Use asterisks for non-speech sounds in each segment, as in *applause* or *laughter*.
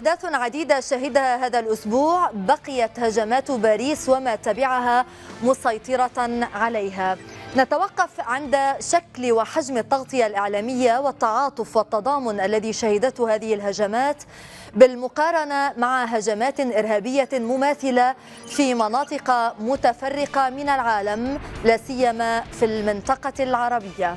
أحداث عديدة شهدها هذا الأسبوع بقيت هجمات باريس وما تبعها مسيطرة عليها نتوقف عند شكل وحجم التغطية الإعلامية والتعاطف والتضامن الذي شهدته هذه الهجمات بالمقارنة مع هجمات إرهابية مماثلة في مناطق متفرقة من العالم لا سيما في المنطقة العربية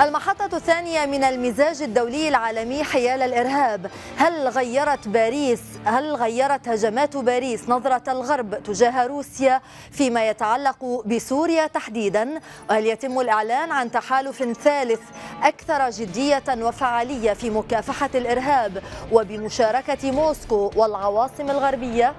المحطة الثانية من المزاج الدولي العالمي حيال الإرهاب هل غيرت باريس هل غيرت هجمات باريس نظرة الغرب تجاه روسيا فيما يتعلق بسوريا تحديدا وهل يتم الإعلان عن تحالف ثالث أكثر جدية وفعالية في مكافحة الإرهاب وبمشاركة موسكو والعواصم الغربية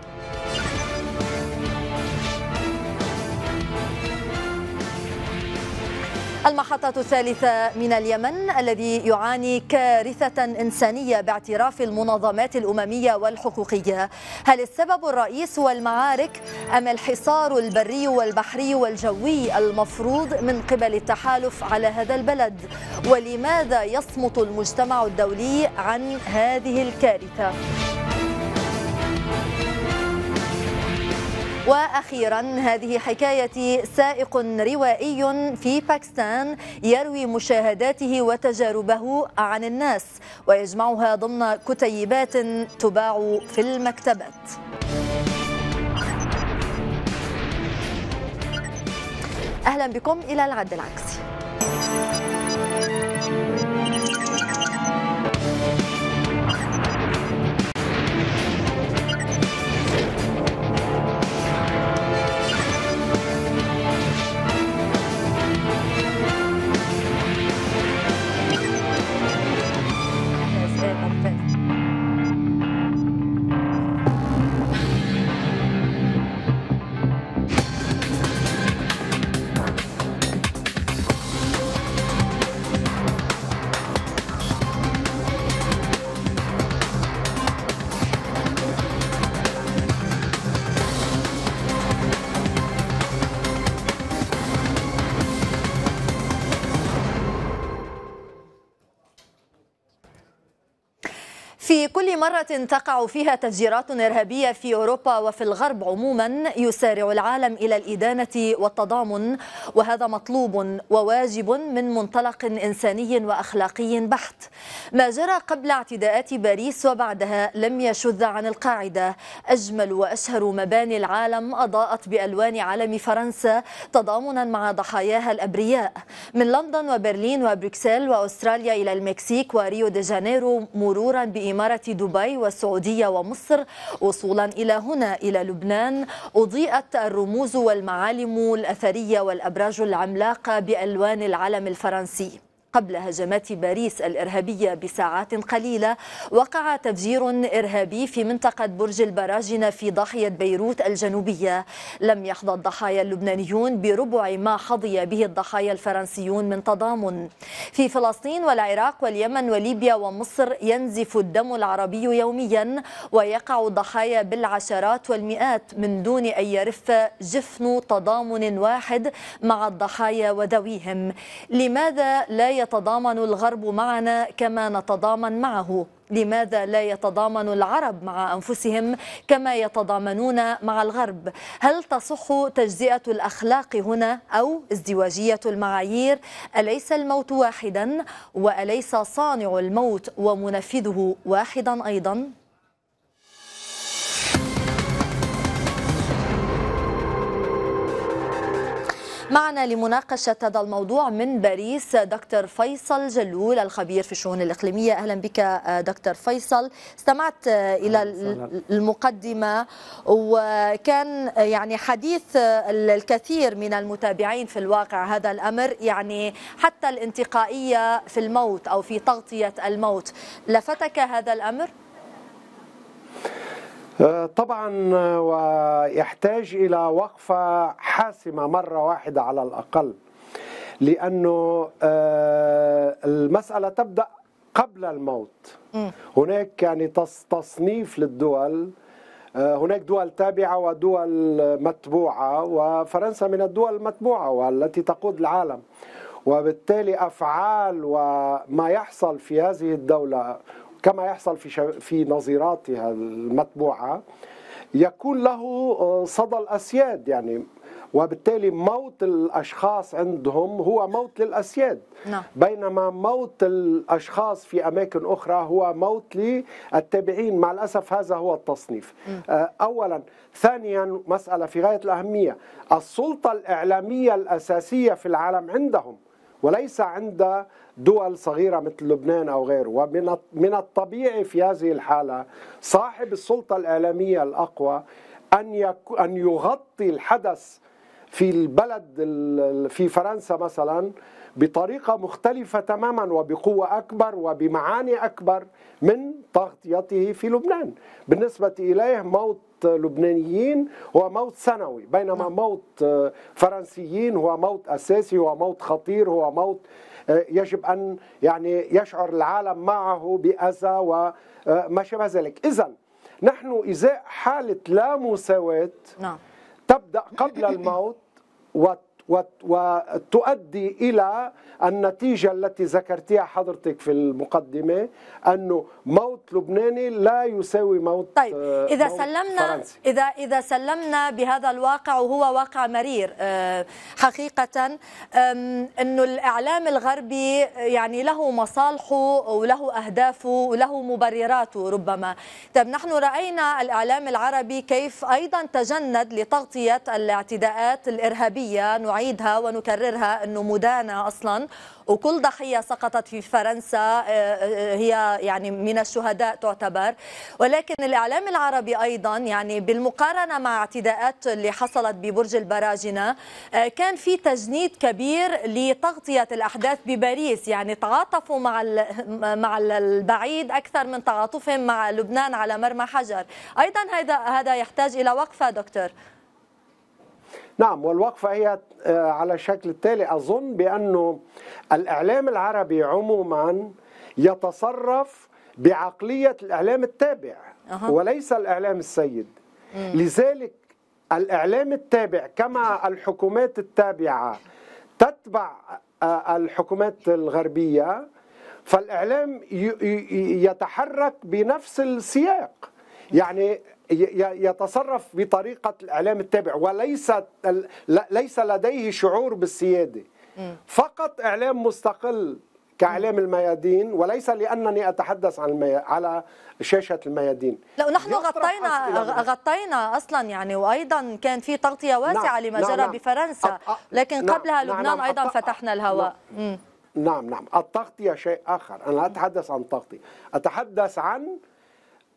المحطة الثالثة من اليمن الذي يعاني كارثة إنسانية باعتراف المنظمات الأممية والحقوقية هل السبب الرئيس هو المعارك أم الحصار البري والبحري والجوي المفروض من قبل التحالف على هذا البلد ولماذا يصمت المجتمع الدولي عن هذه الكارثة؟ وأخيرا هذه حكاية سائق روائي في باكستان يروي مشاهداته وتجاربه عن الناس ويجمعها ضمن كتيبات تباع في المكتبات أهلا بكم إلى العد العكسي في كل مرة تقع فيها تفجيرات إرهابية في أوروبا وفي الغرب عموما يسارع العالم إلى الإدانة والتضامن وهذا مطلوب وواجب من منطلق إنساني وأخلاقي بحت ما جرى قبل اعتداءات باريس وبعدها لم يشذ عن القاعدة أجمل وأشهر مباني العالم أضاءت بألوان علم فرنسا تضامنا مع ضحاياها الأبرياء من لندن وبرلين وبروكسل وأستراليا إلى المكسيك وريو دي جانيرو مرورا بإيمان إمارة دبي والسعودية ومصر وصولا إلى هنا إلى لبنان أضيئت الرموز والمعالم الأثرية والأبراج العملاقة بألوان العلم الفرنسي قبل هجمات باريس الإرهابية بساعات قليلة وقع تفجير إرهابي في منطقة برج البراجنة في ضاحية بيروت الجنوبية لم يحظى الضحايا اللبنانيون بربع ما حظي به الضحايا الفرنسيون من تضامن في فلسطين والعراق واليمن وليبيا ومصر ينزف الدم العربي يوميا ويقع الضحايا بالعشرات والمئات من دون أن يرف جفن تضامن واحد مع الضحايا وذويهم لماذا لا يتضامن الغرب معنا كما نتضامن معه لماذا لا يتضامن العرب مع انفسهم كما يتضامنون مع الغرب؟ هل تصح تجزئه الاخلاق هنا او ازدواجيه المعايير؟ اليس الموت واحدا واليس صانع الموت ومنفذه واحدا ايضا؟ معنا لمناقشة هذا الموضوع من باريس دكتور فيصل جلول الخبير في الشؤون الإقليمية أهلا بك دكتور فيصل استمعت آه، إلى المقدمة وكان يعني حديث الكثير من المتابعين في الواقع هذا الأمر يعني حتى الانتقائية في الموت أو في تغطية الموت لفتك هذا الأمر؟ طبعا ويحتاج الى وقفه حاسمه مره واحده على الاقل لانه آه، المساله تبدا قبل الموت هناك يعني تصنيف للدول آه، هناك دول تابعه ودول متبوعه وفرنسا من الدول المتبوعه والتي تقود العالم وبالتالي افعال وما يحصل في هذه الدوله كما يحصل في في نظيراتها المطبوعه يكون له آه، صدى الاسياد يعني وبالتالي موت الاشخاص عندهم هو موت للاسياد نعم. بينما موت الاشخاص في اماكن اخرى هو موت للتابعين مع الاسف هذا هو التصنيف آه، اولا ثانيا مساله في غايه الاهميه السلطه الاعلاميه الاساسيه في العالم عندهم وليس عند دول صغيرة مثل لبنان أو غيره ومن من الطبيعي في هذه الحالة صاحب السلطة الإعلامية الأقوى أن يغطي الحدث في البلد في فرنسا مثلا بطريقة مختلفة تماما وبقوة أكبر وبمعاني أكبر من تغطيته في لبنان بالنسبة إليه موت لبنانيين هو موت سنوي بينما نعم. موت آه، فرنسيين هو موت أساسي هو موت خطير هو موت آه، يجب أن يعني يشعر العالم معه بأذى وما آه، شابه ذلك إذا نحن إزاء حالة لا مساواة نعم تبدأ قبل الموت *laughs* وتؤدي إلى النتيجة التي ذكرتيها حضرتك في المقدمة أنه موت لبناني لا يساوي موت آه، طيب إذا موت سلمنا فرنسي. إذا إذا سلمنا بهذا الواقع وهو واقع مرير آه، حقيقة أنه الإعلام الغربي آه، يعني له مصالحه وله أهدافه وله مبرراته ربما طيب نحن رأينا الإعلام العربي كيف أيضا تجند لتغطية الاعتداءات الإرهابية نوع نعيدها ونكررها أنه مدانة أصلا وكل ضحية سقطت في فرنسا آه، آه، هي يعني من الشهداء تعتبر ولكن الإعلام العربي أيضا يعني بالمقارنة مع اعتداءات اللي حصلت ببرج البراجنة آه، كان في تجنيد كبير لتغطية الأحداث بباريس يعني تعاطفوا مع مع البعيد أكثر من تعاطفهم مع لبنان على مرمى حجر أيضا هذا هذا يحتاج إلى وقفة دكتور نعم والوقفة هي آه، على الشكل التالي أظن بأنه الإعلام العربي عموما يتصرف بعقلية الإعلام التابع وليس الإعلام السيد مم. لذلك الإعلام التابع كما الحكومات التابعة تتبع آه، الحكومات الغربية فالإعلام يتحرك بنفس السياق يعني يتصرف بطريقة الإعلام التابع وليس ليس لديه شعور بالسيادة فقط إعلام مستقل كإعلام الميادين وليس لأنني أتحدث عن المي... على شاشة الميادين لا نحن غطينا غطينا أصلا يعني وأيضا كان في تغطية نعم، واسعة نعم. لما جرى نعم. بفرنسا لكن نعم. قبلها نعم، لبنان نعم. أيضا أط... فتحنا الهواء نعم. نعم نعم التغطية شيء آخر أنا لا أتحدث عن التغطية أتحدث عن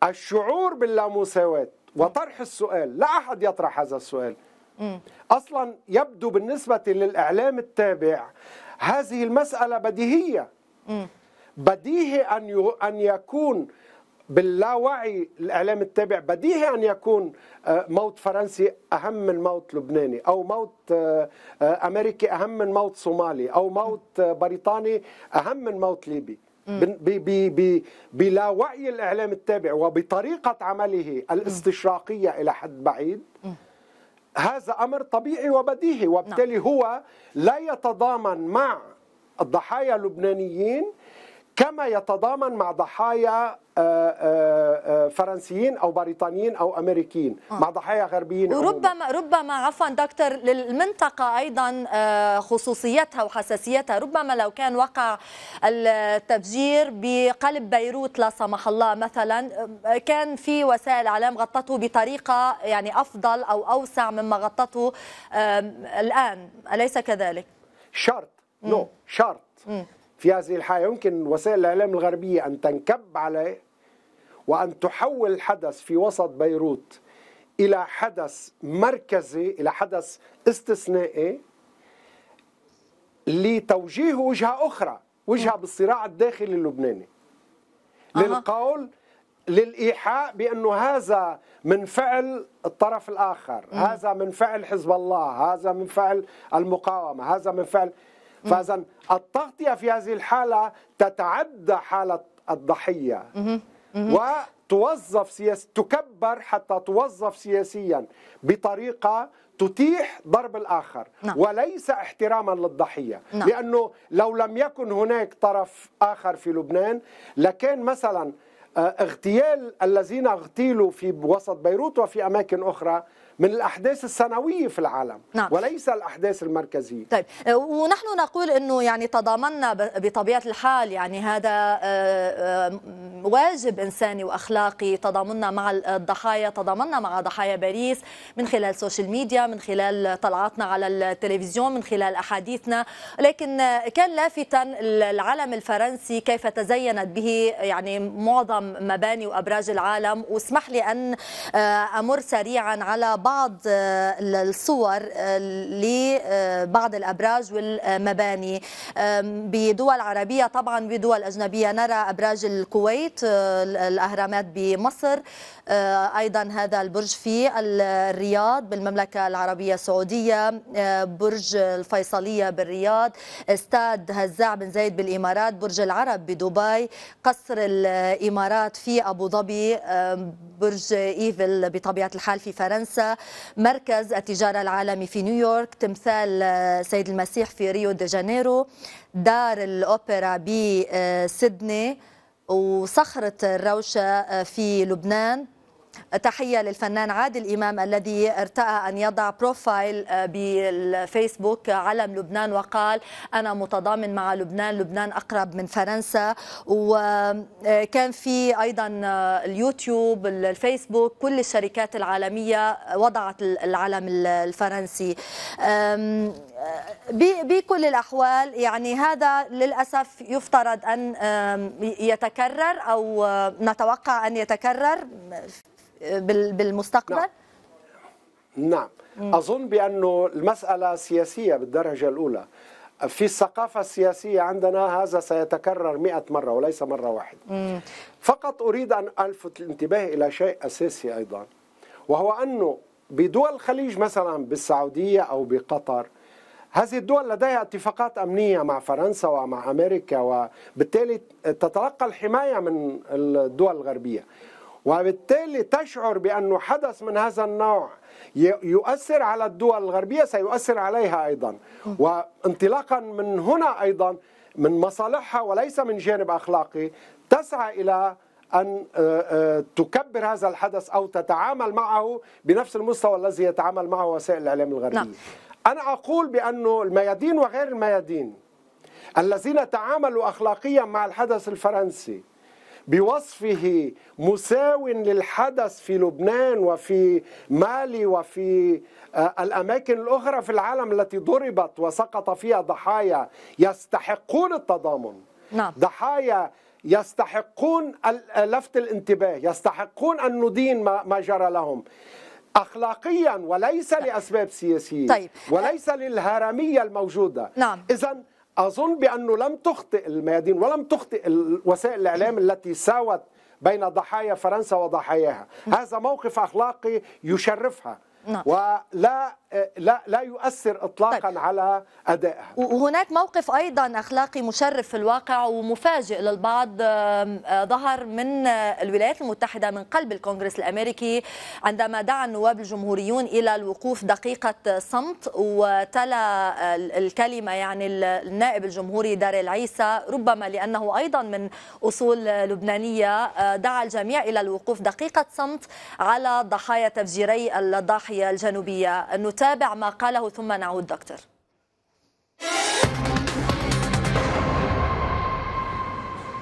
الشعور باللامساواة وطرح السؤال لا أحد يطرح هذا السؤال أصلا يبدو بالنسبة للإعلام التابع هذه المسألة بديهية بديهي أن أن يكون باللاوعي الإعلام التابع بديهي أن يكون آه، موت فرنسي أهم من موت لبناني أو موت آه، آه، أمريكي أهم من موت صومالي أو موت بريطاني أهم من موت ليبي بلا وعي الإعلام التابع وبطريقة عمله الاستشراقية إلى حد بعيد هذا أمر طبيعي وبديهي وبالتالي نعم. هو لا يتضامن مع الضحايا اللبنانيين كما يتضامن مع ضحايا آه، آه، آه، فرنسيين او بريطانيين او امريكيين مع ضحايا غربيين وربما عموما. ربما عفوا دكتور للمنطقه ايضا خصوصيتها وحساسيتها ربما لو كان وقع التفجير بقلب بيروت لا سمح الله مثلا كان في وسائل اعلام غطته بطريقه يعني افضل او اوسع مما غطته الان اليس كذلك شرط نو no. شرط في هذه الحالة يمكن وسائل الإعلام الغربية أن تنكب عليه وأن تحول الحدث في وسط بيروت إلى حدث مركزي إلى حدث استثنائي لتوجيه وجهة أخرى وجهة بالصراع الداخلي اللبناني للقول للإيحاء بأنه هذا من فعل الطرف الآخر م. هذا من فعل حزب الله هذا من فعل المقاومة هذا من فعل فاذا التغطيه في هذه الحاله تتعدى حاله الضحيه وتوظف سياس تكبر حتى توظف سياسيا بطريقه تتيح ضرب الآخر نعم. وليس احتراما للضحية نعم. لأنه لو لم يكن هناك طرف آخر في لبنان لكان مثلا آه، اغتيال الذين اغتيلوا في وسط بيروت وفي أماكن أخرى من الاحداث السنويه في العالم نعم. وليس الاحداث المركزيه طيب آه، ونحن نقول انه يعني تضامنا بطبيعه الحال يعني هذا آه، آه، واجب انساني واخلاقي تضامنا مع الضحايا تضامنا مع ضحايا باريس من خلال السوشيال ميديا من خلال طلعاتنا على التلفزيون من خلال احاديثنا لكن كان لافتا العلم الفرنسي كيف تزينت به يعني معظم مباني وابراج العالم واسمح لي ان امر سريعا على بعض بعض آه، الصور آه، لبعض الأبراج والمباني بدول عربية طبعا بدول أجنبية نرى أبراج الكويت آه، الأهرامات بمصر أيضا هذا البرج في الرياض بالمملكة العربية السعودية برج الفيصلية بالرياض استاد هزاع بن زايد بالإمارات برج العرب بدبي قصر الإمارات في أبو ظبي برج إيفل بطبيعة الحال في فرنسا مركز التجارة العالمي في نيويورك تمثال آه، سيد المسيح في ريو دي جانيرو دار الأوبرا بسيدني وصخرة الروشة آه، في لبنان تحية للفنان عادل إمام الذي ارتأى أن يضع بروفايل آه، بالفيسبوك علم لبنان وقال أنا متضامن مع لبنان لبنان أقرب من فرنسا وكان آه، في أيضا آه، اليوتيوب الفيسبوك كل الشركات العالمية وضعت العلم الفرنسي بكل الأحوال يعني هذا للأسف يفترض أن يتكرر أو نتوقع أن يتكرر بالمستقبل؟ نعم. نعم أظن بأنه المسألة سياسية بالدرجة الأولى في الثقافة السياسية عندنا هذا سيتكرر مئة مرة وليس مرة واحدة مم. فقط أريد أن ألفت الانتباه إلى شيء أساسي أيضا وهو أنه بدول الخليج مثلا بالسعودية أو بقطر هذه الدول لديها اتفاقات أمنية مع فرنسا ومع أمريكا وبالتالي تتلقى الحماية من الدول الغربية وبالتالي تشعر بأنه حدث من هذا النوع يؤثر على الدول الغربية سيؤثر عليها أيضا وانطلاقا من هنا أيضا من مصالحها وليس من جانب أخلاقي تسعى إلى أن آه، آه، تكبر هذا الحدث أو تتعامل معه بنفس المستوى الذي يتعامل معه وسائل الإعلام الغربية نعم. أنا أقول بأنه الميادين وغير الميادين الذين تعاملوا أخلاقيا مع الحدث الفرنسي بوصفه مساو للحدث في لبنان وفي مالي وفي آه، الأماكن الأخرى في العالم التي ضربت وسقط فيها ضحايا يستحقون التضامن نعم. ضحايا يستحقون آه، لفت الانتباه يستحقون أن ندين ما جرى لهم اخلاقيا وليس لاسباب سياسيه طيب. وليس للهرميه الموجوده نعم. اذا اظن بانه لم تخطئ الميادين ولم تخطئ وسائل الاعلام التي ساوت بين ضحايا فرنسا وضحاياها هذا موقف اخلاقي يشرفها نعم. ولا آه، لا لا يؤثر اطلاقا طيب. على ادائها وهناك موقف ايضا اخلاقي مشرف في الواقع ومفاجئ للبعض آه، ظهر من آه، الولايات المتحده من قلب الكونغرس الامريكي عندما دعا النواب الجمهوريون الى الوقوف دقيقه صمت وتلا الكلمه يعني النائب الجمهوري دار العيسى ربما لانه ايضا من اصول لبنانيه دعا الجميع الى الوقوف دقيقه صمت على ضحايا تفجيري الضاحيه الجنوبيه نتابع ما قاله ثم نعود دكتور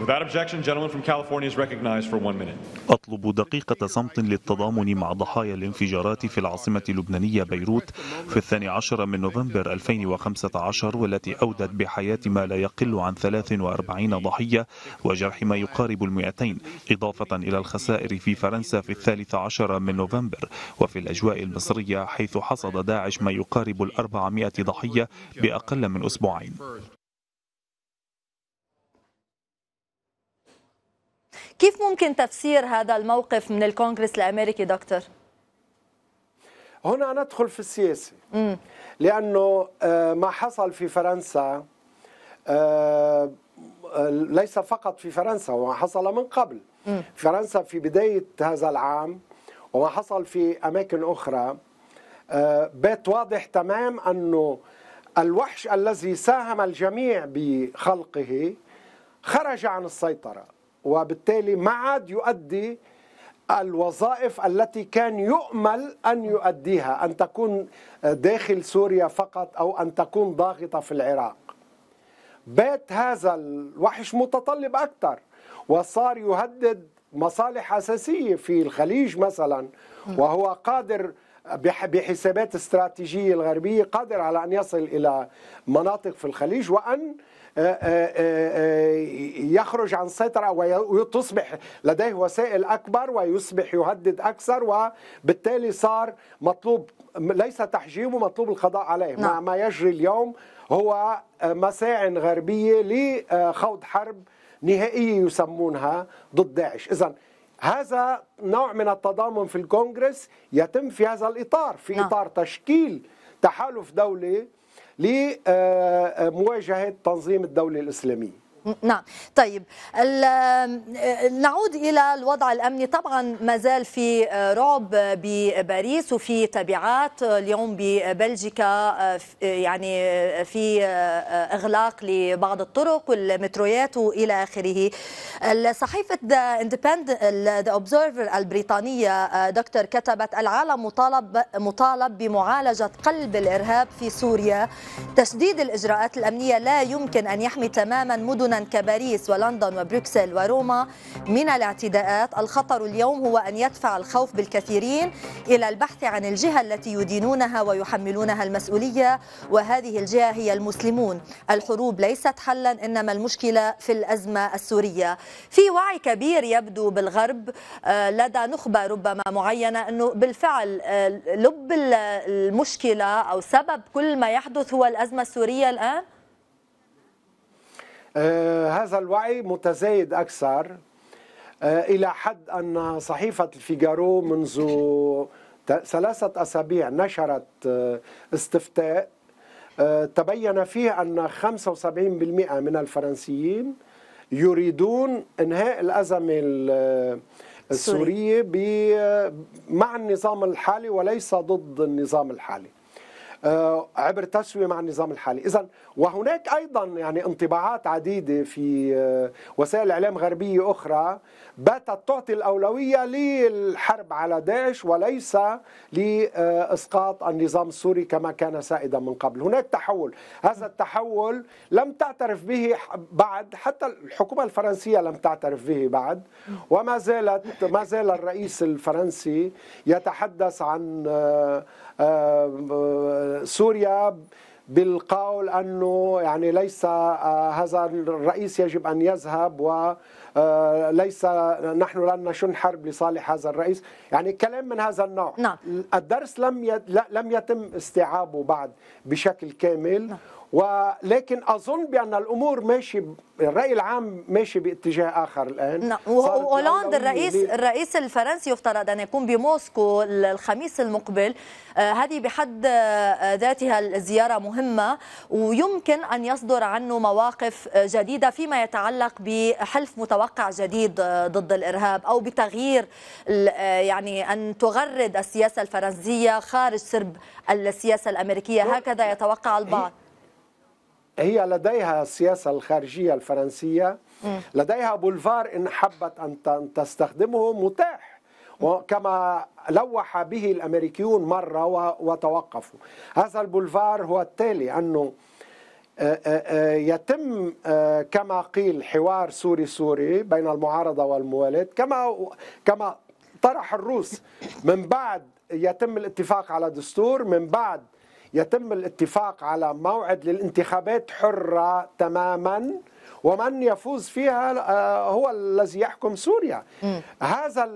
Without objection, gentleman from California is recognized for one minute. أطلب دقيقة صمت للتضامن مع ضحايا الانفجارات في العاصمة اللبنانية بيروت في الثاني عشر من نوفمبر 2015 والتي أودت بحياة ما لا يقل عن 43 ضحية وجرح ما يقارب المئتين إضافة إلى الخسائر في فرنسا في الثالث عشر من نوفمبر وفي الأجواء المصرية حيث حصد داعش ما يقارب الأربعمائة ضحية بأقل من أسبوعين كيف ممكن تفسير هذا الموقف من الكونغرس الأمريكي دكتور؟ هنا ندخل في السياسة مم. لأنه آه، ما حصل في فرنسا آه، آه، ليس فقط في فرنسا وما حصل من قبل مم. فرنسا في بداية هذا العام وما حصل في أماكن أخرى بات واضح تمام أنه الوحش الذي ساهم الجميع بخلقه خرج عن السيطرة وبالتالي ما عاد يؤدي الوظائف التي كان يؤمل أن يؤديها أن تكون داخل سوريا فقط أو أن تكون ضاغطة في العراق بات هذا الوحش متطلب أكثر وصار يهدد مصالح أساسية في الخليج مثلا وهو قادر بحسابات استراتيجية الغربية قادر على أن يصل إلى مناطق في الخليج وأن آه، آه، آه، يخرج عن السيطرة وتصبح لديه وسائل أكبر ويصبح يهدد أكثر وبالتالي صار مطلوب ليس تحجيمه مطلوب القضاء عليه نعم. مع ما يجري اليوم هو مساع غربية لخوض حرب نهائية يسمونها ضد داعش إذا هذا نوع من التضامن في الكونغرس يتم في هذا الإطار في نعم. إطار تشكيل تحالف دولي لمواجهة تنظيم الدولة الإسلامية نعم طيب نعود إلى الوضع الأمني طبعا ما زال في رعب بباريس وفي تبعات اليوم ببلجيكا يعني في إغلاق لبعض الطرق والمترويات وإلى آخره صحيفة ذا ذا أوبزرفر البريطانية دكتور كتبت العالم مطالب مطالب بمعالجة قلب الإرهاب في سوريا تشديد الإجراءات الأمنية لا يمكن أن يحمي تماما مدن مدنا كباريس ولندن وبروكسل وروما من الاعتداءات الخطر اليوم هو أن يدفع الخوف بالكثيرين إلى البحث عن الجهة التي يدينونها ويحملونها المسؤولية وهذه الجهة هي المسلمون الحروب ليست حلا إنما المشكلة في الأزمة السورية في وعي كبير يبدو بالغرب آه، لدى نخبة ربما معينة أنه بالفعل آه، لب المشكلة أو سبب كل ما يحدث هو الأزمة السورية الآن؟ آه، هذا الوعي متزايد أكثر آه، إلى حد أن صحيفة الفيجارو منذ ثلاثة أسابيع نشرت آه، استفتاء تبين فيه أن 75% من الفرنسيين يريدون إنهاء الأزمة السورية مع النظام الحالي وليس ضد النظام الحالي آه، عبر تسوية مع النظام الحالي إذا وهناك أيضا يعني انطباعات عديدة في آه، وسائل إعلام غربية أخرى باتت تعطي الأولوية للحرب على داعش وليس لإسقاط النظام السوري كما كان سائدا من قبل هناك تحول هذا التحول لم تعترف به بعد حتى الحكومة الفرنسية لم تعترف به بعد وما زالت ما زال الرئيس الفرنسي يتحدث عن آه، آه، سوريا بالقول انه يعني ليس آه، هذا الرئيس يجب ان يذهب وليس آه، نحن لن نشن حرب لصالح هذا الرئيس، يعني كلام من هذا النوع. لا. نعم. الدرس لم لم يتم استيعابه بعد بشكل كامل لا. نعم. ولكن اظن بان الامور ماشي الراي العام ماشي باتجاه اخر الان نعم الرئيس الرئيس الرئيس الفرنسي يفترض ان يكون بموسكو الخميس المقبل آه هذه بحد آه، ذاتها الزياره مهمه ويمكن ان يصدر عنه مواقف آه، جديده فيما يتعلق بحلف متوقع جديد آه، ضد الارهاب او بتغيير يعني ان تغرد السياسه الفرنسيه خارج سرب السياسه الامريكيه هكذا يتوقع البعض هي لديها السياسة الخارجية الفرنسية لديها بولفار إن حبت أن تستخدمه متاح وكما لوح به الأمريكيون مرة وتوقفوا هذا البولفار هو التالي أنه آه، آه، آه، يتم كما قيل حوار سوري سوري بين المعارضة والموالاة كما كما طرح الروس من بعد يتم الاتفاق على دستور من بعد يتم الاتفاق على موعد للانتخابات حرة تماما ومن يفوز فيها آه، هو الذي يحكم سوريا هذا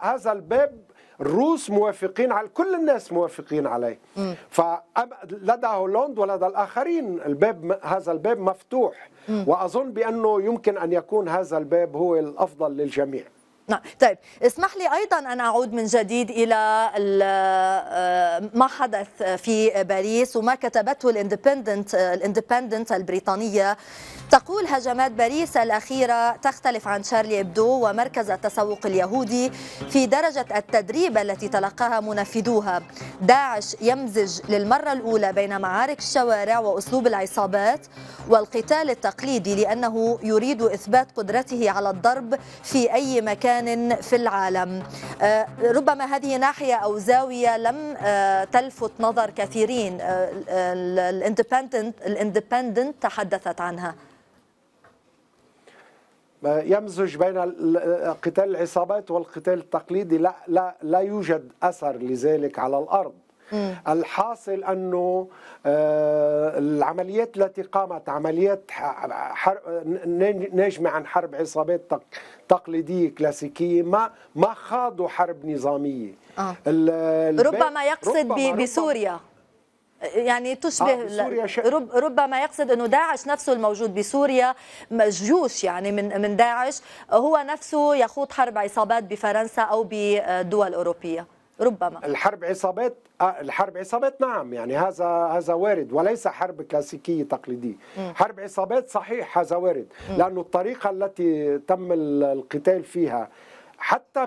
هذا الباب الروس موافقين على كل الناس موافقين عليه ف فلدى هولندا ولدى الآخرين الباب هذا الباب مفتوح م. وأظن بأنه يمكن أن يكون هذا الباب هو الأفضل للجميع نعم طيب اسمح لي ايضا ان اعود من جديد الى آه، ما حدث في باريس وما كتبته الاندبندنت الاندبندنت البريطانيه تقول هجمات باريس الأخيرة تختلف عن شارلي إبدو ومركز التسوق اليهودي في درجة التدريب التي تلقاها منفذوها داعش يمزج للمرة الأولى بين معارك الشوارع وأسلوب العصابات والقتال التقليدي لأنه يريد إثبات قدرته على الضرب في أي مكان في العالم آه، ربما هذه ناحية أو زاوية لم آه، تلفت نظر كثيرين آه، الاندبندنت الاندبندنت تحدثت عنها يمزج بين قتال العصابات والقتال التقليدي لا لا لا يوجد اثر لذلك على الارض الحاصل انه العمليات التي قامت عمليات حرب ناجمه عن حرب عصابات تقليديه كلاسيكيه ما ما خاضوا حرب نظاميه آه. ربما يقصد ربما بسوريا يعني تشبه آه رب ربما يقصد انه داعش نفسه الموجود بسوريا جيوش يعني من من داعش هو نفسه يخوض حرب عصابات بفرنسا او بدول اوروبيه ربما الحرب عصابات آه، الحرب عصابات نعم يعني هذا هذا وارد وليس حرب كلاسيكيه تقليديه حرب عصابات صحيح هذا وارد لانه الطريقه التي تم القتال فيها حتى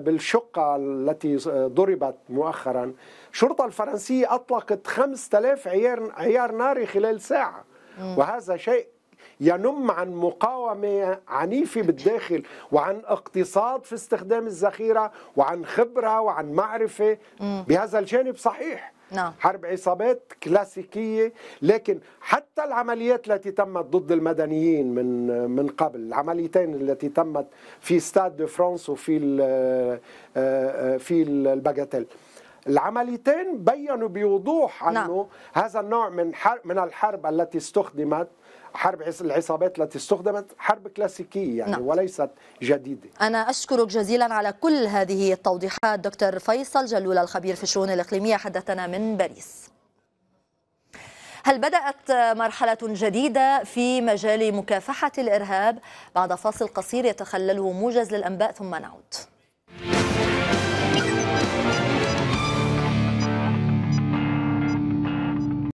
بالشقة التي ضربت مؤخرا الشرطة الفرنسية أطلقت 5000 عيار, عيار ناري خلال ساعة وهذا شيء ينم عن مقاومة عنيفة بالداخل وعن اقتصاد في استخدام الذخيرة وعن خبرة وعن معرفة بهذا الجانب صحيح نعم. حرب عصابات كلاسيكية لكن حتى العمليات التي تمت ضد المدنيين من من قبل العمليتين التي تمت في ستاد دو فرانس وفي آه، آه، آه، في الباجاتيل العمليتين بينوا بوضوح نعم. انه هذا النوع من من الحرب التي استخدمت حرب العصابات التي استخدمت حرب كلاسيكية يعني نعم. وليست جديدة أنا أشكرك جزيلا على كل هذه التوضيحات دكتور فيصل جلول الخبير في الشؤون الإقليمية حدثنا من باريس هل بدأت مرحلة جديدة في مجال مكافحة الإرهاب؟ بعد فاصل قصير يتخلله موجز للأنباء ثم نعود